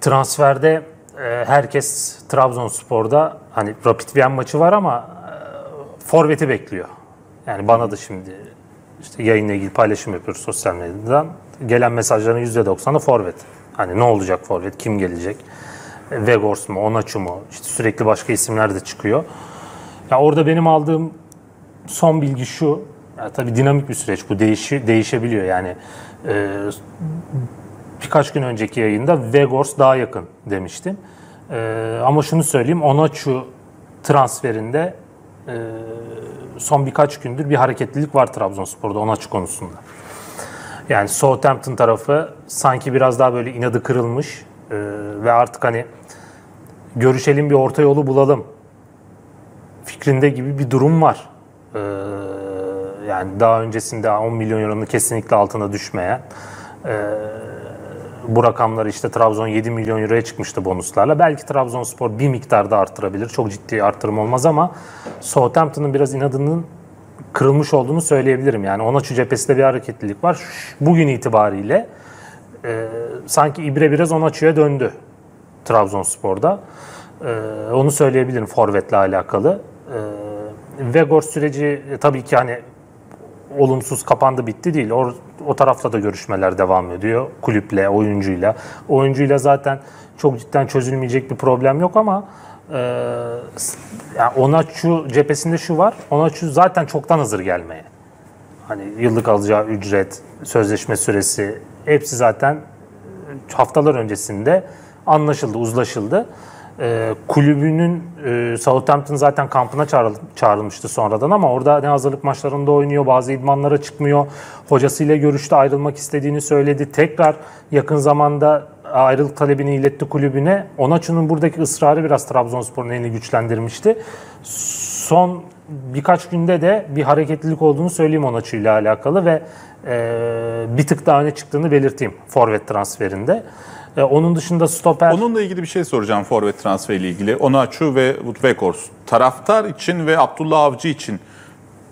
transferde e, herkes Trabzonspor'da hani Rapid Wien maçı var ama e, forveti bekliyor. Yani bana da şimdi işte yayınla ilgili paylaşım yapıyor sosyal medyadan. Gelen mesajların %90'ı forvet. Hani ne olacak forvet, kim gelecek? E, Vegors mu, Onaçu mu? İşte sürekli başka isimler de çıkıyor. Ya orada benim aldığım son bilgi şu. Ya tabii dinamik bir süreç bu. Değişi, değişebiliyor yani. E, birkaç gün önceki yayında Vegors daha yakın demiştim. E, ama şunu söyleyeyim Onaçu transferinde e, son birkaç gündür bir hareketlilik var Trabzonspor'da Onaçu konusunda. Yani Southampton tarafı sanki biraz daha böyle inadı kırılmış e, ve artık hani görüşelim bir orta yolu bulalım fikrinde gibi bir durum var. E, yani daha öncesinde 10 milyon euronun kesinlikle altına düşmeye e, bu rakamlar işte Trabzon 7 milyon euroya çıkmıştı bonuslarla. Belki Trabzonspor bir miktar da arttırabilir. Çok ciddi artırım olmaz ama Southampton'ın biraz inadının kırılmış olduğunu söyleyebilirim. Yani ona şu cephesinde bir hareketlilik var. Bugün itibariyle e, sanki İbre biraz ona açıya döndü Trabzonspor'da. E, onu söyleyebilirim forvetle alakalı. E, Vegor süreci e, tabii ki hani olumsuz kapandı bitti değil. Or, o tarafta da görüşmeler devam ediyor. Kulüple, oyuncuyla. Oyuncuyla zaten çok cidden çözülmeyecek bir problem yok ama e, yani ona şu cephesinde şu var. Ona şu zaten çoktan hazır gelmeye. Hani yıllık alacağı ücret, sözleşme süresi hepsi zaten e, haftalar öncesinde anlaşıldı, uzlaşıldı. E, kulübünün e, Southampton zaten kampına çağrıl, çağrılmıştı sonradan ama orada ne hazırlık maçlarında oynuyor, bazı idmanlara çıkmıyor. Hocasıyla görüşte ayrılmak istediğini söyledi. Tekrar yakın zamanda ayrılık talebini iletti kulübüne. Onaçu'nun buradaki ısrarı biraz Trabzonspor'un elini güçlendirmişti. Son birkaç günde de bir hareketlilik olduğunu söyleyeyim Onaçu ile alakalı ve e, bir tık daha öne çıktığını belirteyim forvet transferinde. E, onun dışında stoper... Onunla ilgili bir şey soracağım forvet transferiyle ilgili. Onaçu ve Vekors. Taraftar için ve Abdullah Avcı için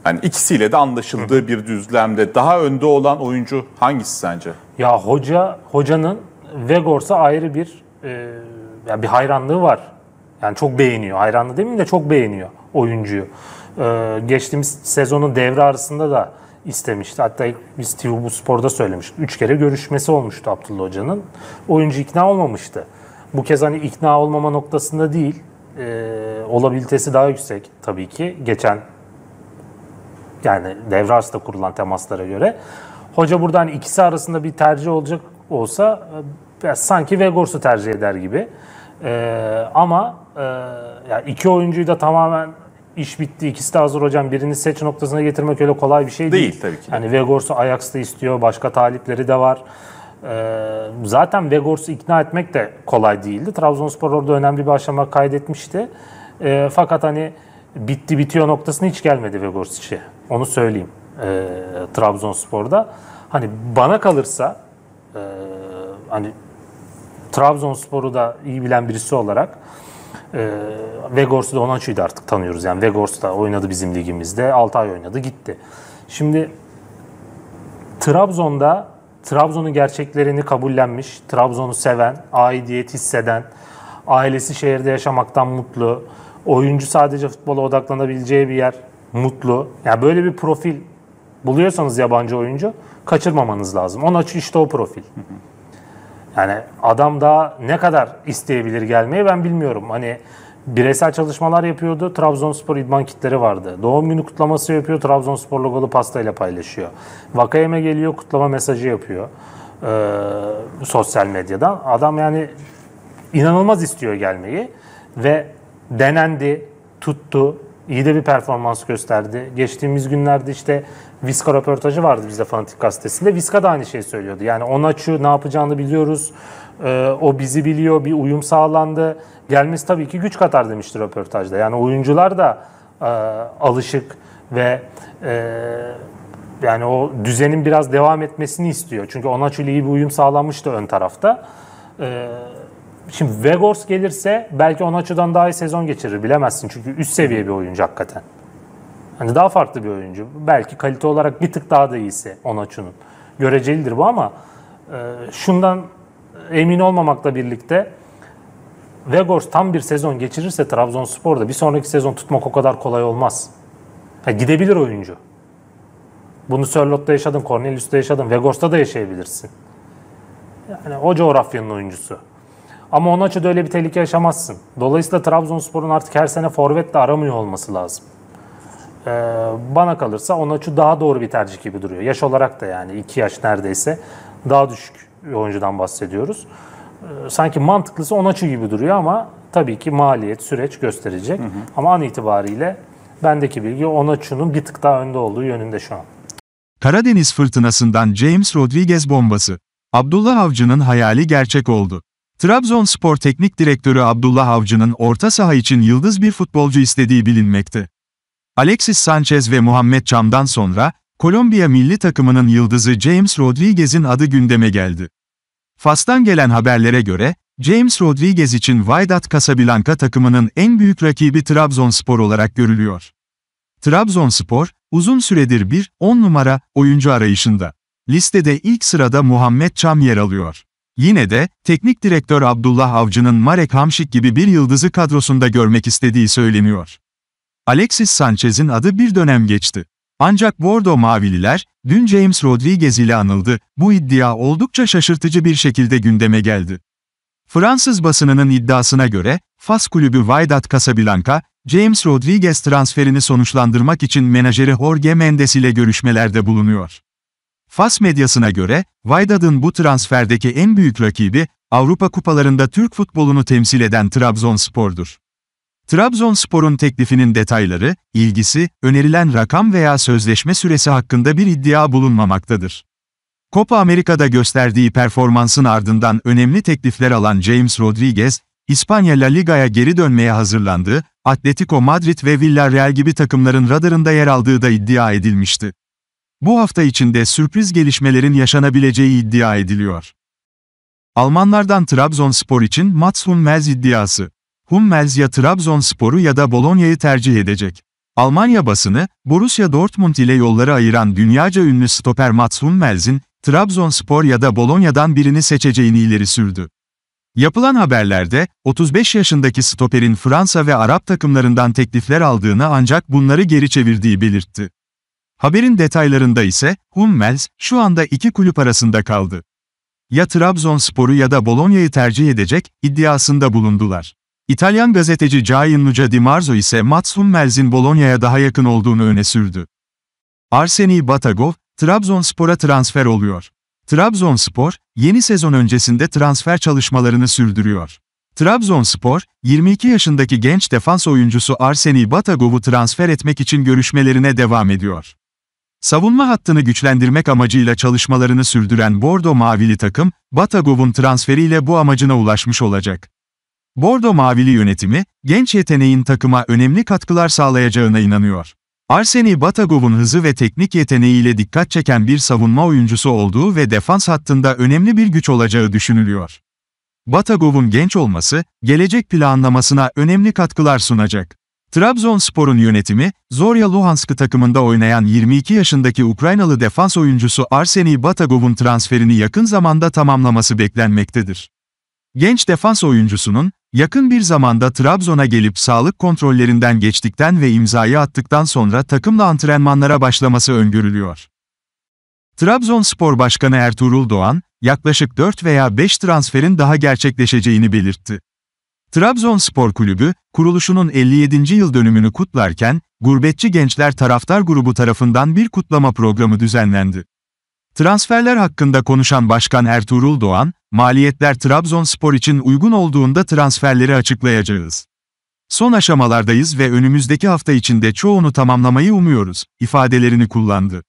yani ikisiyle de anlaşıldığı bir düzlemde daha önde olan oyuncu hangisi sence? Ya hoca hocanın Vegors'a ayrı bir e, yani bir hayranlığı var. Yani çok beğeniyor. Hayranlı demeyeyim de çok beğeniyor oyuncuyu. Ee, geçtiğimiz sezonun devre arasında da istemişti. Hatta biz TV Bu Spor'da söylemiştik. Üç kere görüşmesi olmuştu Abdullah Hoca'nın. Oyuncu ikna olmamıştı. Bu kez hani ikna olmama noktasında değil. E, olabilitesi daha yüksek tabii ki. Geçen yani devre arasında kurulan temaslara göre. Hoca buradan hani ikisi arasında bir tercih olacak olsa e, sanki Vegors'u tercih eder gibi. E, ama e, yani iki oyuncuyu da tamamen iş bitti. İkisi de hazır hocam. Birini seç noktasına getirmek öyle kolay bir şey değil. Değil tabii ki. Hani Vegors'u Ajax'ta istiyor. Başka talipleri de var. Ee, zaten Vegors'u ikna etmek de kolay değildi. Trabzonspor orada önemli bir aşama kaydetmişti. Ee, fakat hani bitti bitiyor noktasına hiç gelmedi Vegors içi. Onu söyleyeyim e, Trabzonspor'da. Hani bana kalırsa e, hani Trabzonspor'u da iyi bilen birisi olarak ee, Vegors'u da Onaçu'yu da artık tanıyoruz. Yani Vegors da oynadı bizim ligimizde. 6 ay oynadı gitti. Şimdi Trabzon'da Trabzon'un gerçeklerini kabullenmiş, Trabzon'u seven, aidiyet hisseden, ailesi şehirde yaşamaktan mutlu, oyuncu sadece futbola odaklanabileceği bir yer, mutlu. Yani böyle bir profil buluyorsanız yabancı oyuncu kaçırmamanız lazım. Onun açı işte o profil. Hı hı. Yani adam daha ne kadar isteyebilir gelmeyi ben bilmiyorum. Hani bireysel çalışmalar yapıyordu. Trabzonspor idman kitleri vardı. Doğum günü kutlaması yapıyor. Trabzonspor logolu pastayla paylaşıyor. Vakayeme geliyor kutlama mesajı yapıyor. Ee, sosyal medyadan. Adam yani inanılmaz istiyor gelmeyi. Ve denendi, tuttu, iyi de bir performans gösterdi. Geçtiğimiz günlerde işte Viska röportajı vardı bizde Fanatik Gazetesi'nde. Viska da aynı şeyi söylüyordu. Yani Onaçu ne yapacağını biliyoruz. Ee, o bizi biliyor. Bir uyum sağlandı. Gelmesi tabii ki güç katar demişti röportajda. Yani oyuncular da e, alışık ve e, yani o düzenin biraz devam etmesini istiyor. Çünkü Onaçu'yla iyi bir uyum sağlanmıştı ön tarafta. E, Şimdi Vegors gelirse belki on açıdan daha iyi sezon geçirir bilemezsin. Çünkü üst seviye bir oyuncu hakikaten. Hani daha farklı bir oyuncu. Belki kalite olarak bir tık daha da iyisi Onaçu'nun. Görecelidir bu ama e, şundan emin olmamakla birlikte Vegors tam bir sezon geçirirse Trabzonspor'da bir sonraki sezon tutmak o kadar kolay olmaz. Ha, gidebilir oyuncu. Bunu Sörlot'ta yaşadın, Cornelius'ta yaşadın, Vegors'ta da yaşayabilirsin. Yani o coğrafyanın oyuncusu. Ama Onaçu'da öyle bir tehlike yaşamazsın. Dolayısıyla Trabzonspor'un artık her sene forvet de aramıyor olması lazım. Ee, bana kalırsa Onaçu daha doğru bir tercih gibi duruyor. Yaş olarak da yani 2 yaş neredeyse daha düşük bir oyuncudan bahsediyoruz. Ee, sanki mantıklısı Onaçu gibi duruyor ama tabii ki maliyet, süreç gösterecek. Hı hı. Ama an itibariyle bendeki bilgi Onaçu'nun bir tık daha önde olduğu yönünde şu an. Karadeniz fırtınasından James Rodriguez bombası. Abdullah Avcı'nın hayali gerçek oldu. Trabzonspor Teknik Direktörü Abdullah Avcı'nın orta saha için yıldız bir futbolcu istediği bilinmekte. Alexis Sanchez ve Muhammed Çam'dan sonra, Kolombiya milli takımının yıldızı James Rodriguez'in adı gündeme geldi. Fas'tan gelen haberlere göre, James Rodriguez için Vaidat Casablanca takımının en büyük rakibi Trabzonspor olarak görülüyor. Trabzonspor, uzun süredir bir 10 numara oyuncu arayışında. Listede ilk sırada Muhammed Çam yer alıyor. Yine de, teknik direktör Abdullah Avcı'nın Marek Hamşik gibi bir yıldızı kadrosunda görmek istediği söyleniyor. Alexis Sanchez'in adı bir dönem geçti. Ancak Bordo Mavililer, dün James Rodriguez ile anıldı, bu iddia oldukça şaşırtıcı bir şekilde gündeme geldi. Fransız basınının iddiasına göre, Fas kulübü Wydad Casablanca, James Rodriguez transferini sonuçlandırmak için menajeri Jorge Mendes ile görüşmelerde bulunuyor. Fas medyasına göre, Vaydad'ın bu transferdeki en büyük rakibi, Avrupa kupalarında Türk futbolunu temsil eden Trabzonspor'dur. Trabzonspor'un teklifinin detayları, ilgisi, önerilen rakam veya sözleşme süresi hakkında bir iddia bulunmamaktadır. Copa Amerika'da gösterdiği performansın ardından önemli teklifler alan James Rodriguez, İspanya La Liga'ya geri dönmeye hazırlandığı, Atletico Madrid ve Villarreal gibi takımların radarında yer aldığı da iddia edilmişti. Bu hafta içinde sürpriz gelişmelerin yaşanabileceği iddia ediliyor. Almanlardan Trabzonspor için Mats Hummels iddiası. Hummels ya Trabzonspor'u ya da Bologna'yı tercih edecek. Almanya basını, Borussia Dortmund ile yolları ayıran dünyaca ünlü stoper Mats Hummels'in, Trabzonspor ya da Bologna'dan birini seçeceğini ileri sürdü. Yapılan haberlerde, 35 yaşındaki stoperin Fransa ve Arap takımlarından teklifler aldığını ancak bunları geri çevirdiği belirtti. Haberin detaylarında ise, Hummels, şu anda iki kulüp arasında kaldı. Ya Trabzonspor'u ya da Bologna'yı tercih edecek, iddiasında bulundular. İtalyan gazeteci Gianluca Di Marzo ise Mats Hummels'in Bologna'ya daha yakın olduğunu öne sürdü. Arseni Batagov, Trabzonspor'a transfer oluyor. Trabzonspor, yeni sezon öncesinde transfer çalışmalarını sürdürüyor. Trabzonspor, 22 yaşındaki genç defans oyuncusu Arseni Batagov'u transfer etmek için görüşmelerine devam ediyor. Savunma hattını güçlendirmek amacıyla çalışmalarını sürdüren Bordo Mavili takım, Batagov'un transferiyle bu amacına ulaşmış olacak. Bordo Mavili yönetimi, genç yeteneğin takıma önemli katkılar sağlayacağına inanıyor. Arseni Batagov'un hızı ve teknik yeteneğiyle dikkat çeken bir savunma oyuncusu olduğu ve defans hattında önemli bir güç olacağı düşünülüyor. Batagov'un genç olması, gelecek planlamasına önemli katkılar sunacak. Trabzonspor'un yönetimi, Zorya Luhansk takımında oynayan 22 yaşındaki Ukraynalı defans oyuncusu Arseniy Batagov'un transferini yakın zamanda tamamlaması beklenmektedir. Genç defans oyuncusunun, yakın bir zamanda Trabzon'a gelip sağlık kontrollerinden geçtikten ve imzayı attıktan sonra takımla antrenmanlara başlaması öngörülüyor. Trabzonspor Başkanı Ertuğrul Doğan, yaklaşık 4 veya 5 transferin daha gerçekleşeceğini belirtti. Trabzonspor Kulübü, kuruluşunun 57. yıl dönümünü kutlarken, Gurbetçi Gençler Taraftar Grubu tarafından bir kutlama programı düzenlendi. Transferler hakkında konuşan Başkan Ertuğrul Doğan, maliyetler Trabzonspor için uygun olduğunda transferleri açıklayacağız. Son aşamalardayız ve önümüzdeki hafta içinde çoğunu tamamlamayı umuyoruz, ifadelerini kullandı.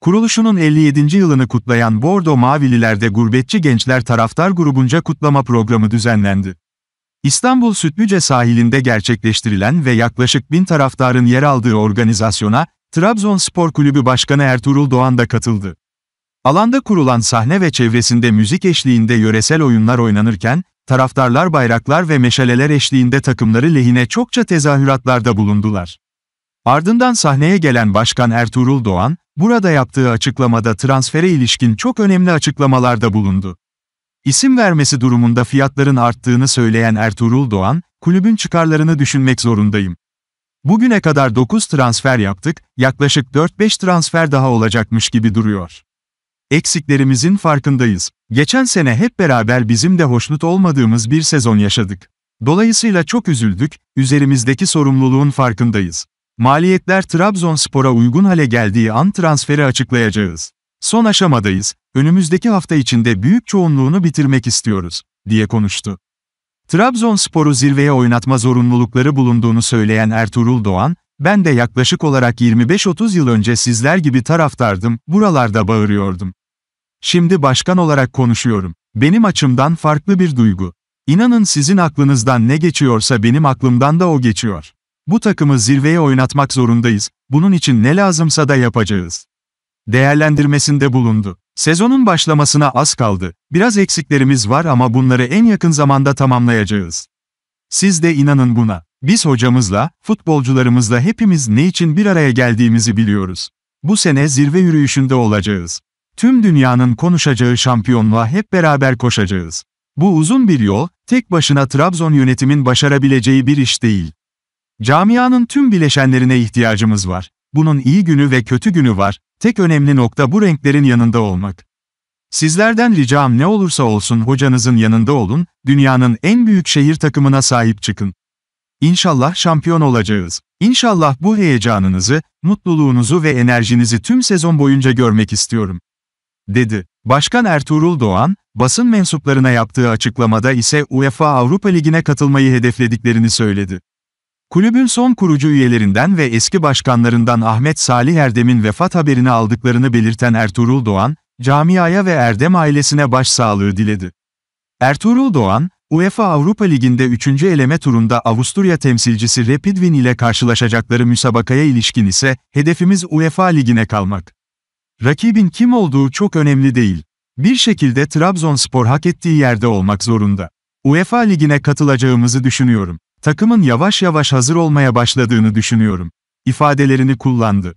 Kuruluşunun 57. yılını kutlayan Bordo Mavililer'de Gurbetçi Gençler Taraftar Grubunca kutlama programı düzenlendi. İstanbul Sütlüce sahilinde gerçekleştirilen ve yaklaşık bin taraftarın yer aldığı organizasyona, Trabzonspor Kulübü Başkanı Ertuğrul Doğan da katıldı. Alanda kurulan sahne ve çevresinde müzik eşliğinde yöresel oyunlar oynanırken, taraftarlar bayraklar ve meşaleler eşliğinde takımları lehine çokça tezahüratlarda bulundular. Ardından sahneye gelen Başkan Ertuğrul Doğan, burada yaptığı açıklamada transfere ilişkin çok önemli açıklamalarda bulundu. İsim vermesi durumunda fiyatların arttığını söyleyen Ertuğrul Doğan, kulübün çıkarlarını düşünmek zorundayım. Bugüne kadar 9 transfer yaptık, yaklaşık 4-5 transfer daha olacakmış gibi duruyor. Eksiklerimizin farkındayız. Geçen sene hep beraber bizim de hoşnut olmadığımız bir sezon yaşadık. Dolayısıyla çok üzüldük, üzerimizdeki sorumluluğun farkındayız. Maliyetler Trabzonspor'a uygun hale geldiği an transferi açıklayacağız. Son aşamadayız, önümüzdeki hafta içinde büyük çoğunluğunu bitirmek istiyoruz, diye konuştu. Trabzonspor'u zirveye oynatma zorunlulukları bulunduğunu söyleyen Ertuğrul Doğan, ben de yaklaşık olarak 25-30 yıl önce sizler gibi taraftardım, buralarda bağırıyordum. Şimdi başkan olarak konuşuyorum. Benim açımdan farklı bir duygu. İnanın sizin aklınızdan ne geçiyorsa benim aklımdan da o geçiyor. Bu takımı zirveye oynatmak zorundayız, bunun için ne lazımsa da yapacağız değerlendirmesinde bulundu. Sezonun başlamasına az kaldı. Biraz eksiklerimiz var ama bunları en yakın zamanda tamamlayacağız. Siz de inanın buna. Biz hocamızla, futbolcularımızla hepimiz ne için bir araya geldiğimizi biliyoruz. Bu sene zirve yürüyüşünde olacağız. Tüm dünyanın konuşacağı şampiyonluğa hep beraber koşacağız. Bu uzun bir yol, tek başına Trabzon yönetimin başarabileceği bir iş değil. Camianın tüm bileşenlerine ihtiyacımız var. Bunun iyi günü ve kötü günü var, Tek önemli nokta bu renklerin yanında olmak. Sizlerden ricam ne olursa olsun hocanızın yanında olun, dünyanın en büyük şehir takımına sahip çıkın. İnşallah şampiyon olacağız. İnşallah bu heyecanınızı, mutluluğunuzu ve enerjinizi tüm sezon boyunca görmek istiyorum. Dedi. Başkan Ertuğrul Doğan, basın mensuplarına yaptığı açıklamada ise UEFA Avrupa Ligi'ne katılmayı hedeflediklerini söyledi. Kulübün son kurucu üyelerinden ve eski başkanlarından Ahmet Salih Erdem'in vefat haberini aldıklarını belirten Ertuğrul Doğan, camiaya ve Erdem ailesine başsağlığı diledi. Ertuğrul Doğan, UEFA Avrupa Ligi'nde 3. eleme turunda Avusturya temsilcisi Rapid Wien ile karşılaşacakları müsabakaya ilişkin ise, hedefimiz UEFA Ligi'ne kalmak. Rakibin kim olduğu çok önemli değil. Bir şekilde Trabzonspor hak ettiği yerde olmak zorunda. UEFA Ligi'ne katılacağımızı düşünüyorum. Takımın yavaş yavaş hazır olmaya başladığını düşünüyorum. ifadelerini kullandı.